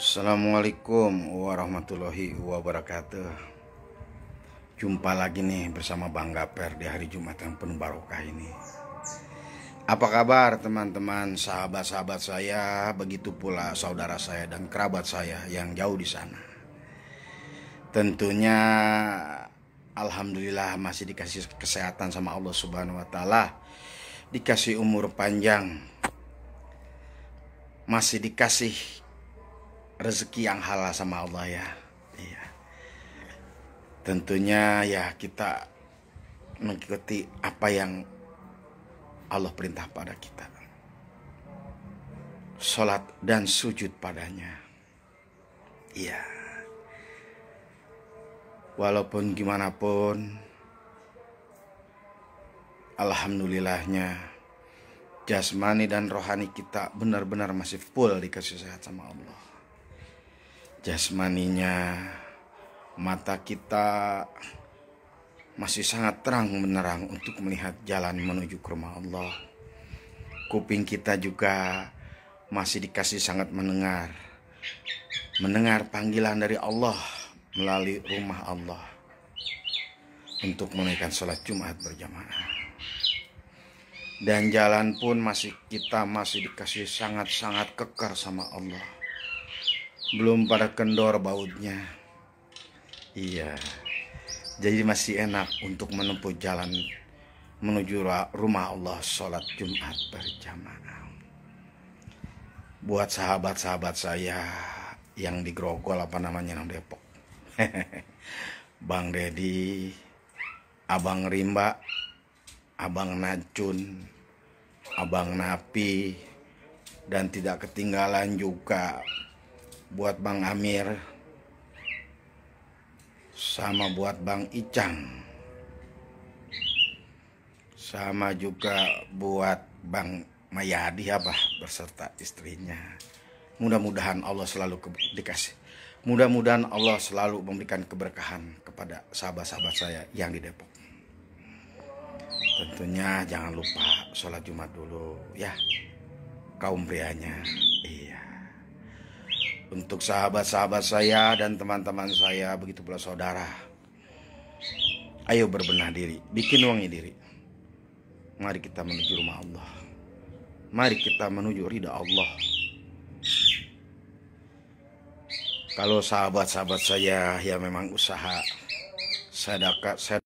Assalamualaikum warahmatullahi wabarakatuh Jumpa lagi nih bersama Bang Gaper di hari Jumat yang penuh barokah ini Apa kabar teman-teman sahabat-sahabat saya Begitu pula saudara saya dan kerabat saya yang jauh di sana Tentunya Alhamdulillah masih dikasih kesehatan sama Allah Subhanahu Wa Taala Dikasih umur panjang masih dikasih rezeki yang halal sama Allah ya. Iya. Tentunya ya kita mengikuti apa yang Allah perintah pada kita. sholat dan sujud padanya. Iya. Walaupun gimana pun alhamdulillahnya jasmani dan rohani kita benar-benar masih full dikasih sehat sama Allah jasmaninya mata kita masih sangat terang menerang untuk melihat jalan menuju ke rumah Allah. Kuping kita juga masih dikasih sangat mendengar. Mendengar panggilan dari Allah melalui rumah Allah untuk menaikkan sholat Jumat berjamaah. Dan jalan pun masih kita masih dikasih sangat-sangat kekar sama Allah belum pada kendor bautnya iya jadi masih enak untuk menempuh jalan menuju rumah Allah sholat Jumat berjamaah buat sahabat-sahabat saya yang di Grogol apa namanya yang Depok Bang Dedi Abang Rimba Abang Nacun Abang Napi dan tidak ketinggalan juga buat Bang Amir sama buat Bang Icang sama juga buat Bang Mayadi apa ya, berserta istrinya mudah-mudahan Allah selalu dikasih mudah-mudahan Allah selalu memberikan keberkahan kepada sahabat-sahabat saya yang di Depok tentunya jangan lupa sholat Jumat dulu ya kaum prianya untuk sahabat-sahabat saya dan teman-teman saya, begitu pula saudara. Ayo berbenah diri, bikin wangi diri. Mari kita menuju rumah Allah. Mari kita menuju ridha Allah. Kalau sahabat-sahabat saya ya memang usaha sedekah